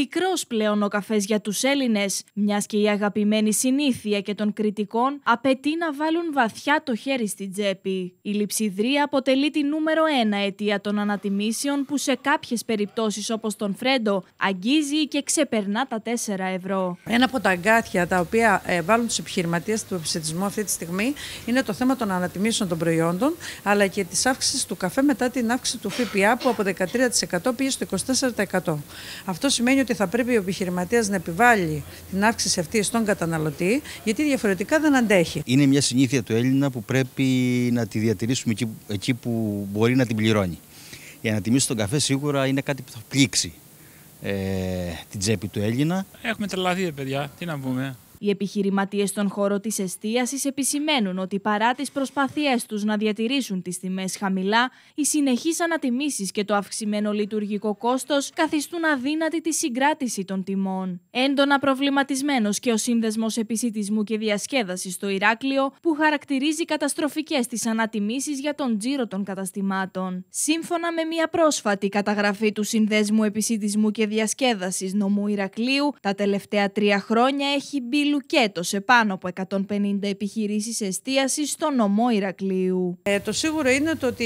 Πικρός πλέον ο καφές για τους Έλληνες, μιας και η αγαπημένη συνήθεια και των κριτικών απαιτεί να βάλουν βαθιά το χέρι στην τσέπη. Η λειψιδρία αποτελεί τη νούμερο ένα αιτία των ανατιμήσεων που σε κάποιες περιπτώσεις όπως τον Φρέντο αγγίζει και ξεπερνά τα 4 ευρώ. Ένα από τα αγκάθια τα οποία ε, βάλουν τους επιχειρηματίες του επιστημισμού αυτή τη στιγμή είναι το θέμα των ανατιμήσεων των προϊόντων αλλά και της αύξησης του καφέ μετά την αύξηση του ΦΠΑ που από 13% πήγε στο 24%. Αυτό σημαίνει ότι θα πρέπει ο επιχειρηματίας να επιβάλλει την αύξηση αυτής στον καταναλωτή, γιατί διαφορετικά δεν αντέχει. Είναι μια συνήθεια του Έλληνα που πρέπει να τη διατηρήσουμε εκεί που μπορεί να την πληρώνει. Για να τιμήσει τον καφέ σίγουρα είναι κάτι που θα πλήξει ε, την τσέπη του Έλληνα. Έχουμε τρελαθεί, παιδιά. Τι να πούμε. Οι επιχειρηματίες στον χώρο της εστίασης επισημαίνουν ότι παρά τις προσπαθίε τους να διατηρήσουν τις τιμές χαμηλά, οι συνεχείς ανατιμήσεις και το αυξημένο λειτουργικό κόστος καθιστούν αδύνατη τη συγκράτηση των τιμών. Έντονα προβληματισμένος και ο σύνδεσμος επισητισμού και διασκέδασης στο Ηράκλειο, που χαρακτηρίζει καταστροφικές τις ανατιμήσεις για τον τζίρο των καταστημάτων. Σύμφωνα με μια πρόσφατη καταγραφή του Συνδέσμου Επισητισμού και Διασκέδασης Νομού Ηρακλείου, τα τελευταία τρία χρόνια έχει μπει σε πάνω από 150 επιχειρήσεις εστίασης στο νομό Ηρακλείου. Ε, το σίγουρο είναι το ότι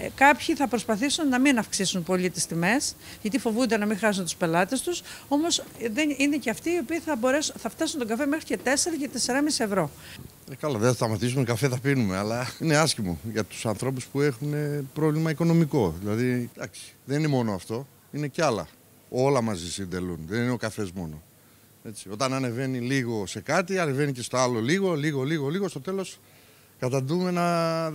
ε, κάποιοι θα προσπαθήσουν να μην αυξήσουν πολύ τις τιμές, γιατί φοβούνται να μην χάσουν τους πελάτες τους, όμως ε, είναι και αυτοί οι οποίοι θα, μπορέσουν, θα φτάσουν τον καφέ μέχρι και 4 και 4,5 ευρώ. Ε, καλά, δεν θα σταματήσουμε, καφέ θα πίνουμε, αλλά είναι άσχημο για τους ανθρώπους που έχουν ε, πρόβλημα οικονομικό. Δηλαδή, εντάξει, δεν είναι μόνο αυτό, είναι και άλλα. Όλα μαζί συντελούν, δεν είναι ο καφές μόνο. Έτσι, όταν ανεβαίνει λίγο σε κάτι, ανεβαίνει και στο άλλο λίγο, λίγο, λίγο, λίγο, στο τέλος καταντούμε να,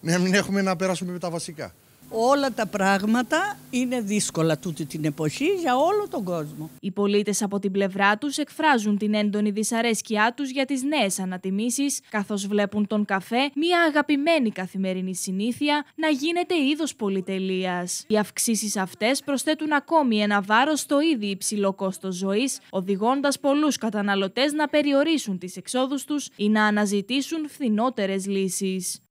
να μην έχουμε να περάσουμε με τα βασικά. Όλα τα πράγματα είναι δύσκολα τούτη την εποχή για όλο τον κόσμο. Οι πολίτες από την πλευρά τους εκφράζουν την έντονη δυσαρέσκειά τους για τις νέες ανατιμήσεις, καθώς βλέπουν τον καφέ, μια αγαπημένη καθημερινή συνήθεια, να γίνεται είδος πολυτελείας. Οι αυξήσεις αυτές προσθέτουν ακόμη ένα βάρος στο ήδη υψηλό κόστος ζωής, οδηγώντας πολλούς καταναλωτές να περιορίσουν τις εξόδους τους ή να αναζητήσουν φθηνότερες λύσεις.